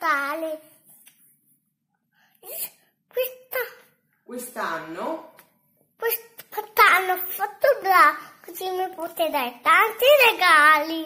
Natale. Quest'anno? Quest'anno ho fatto bravo, così mi potete dare tanti regali.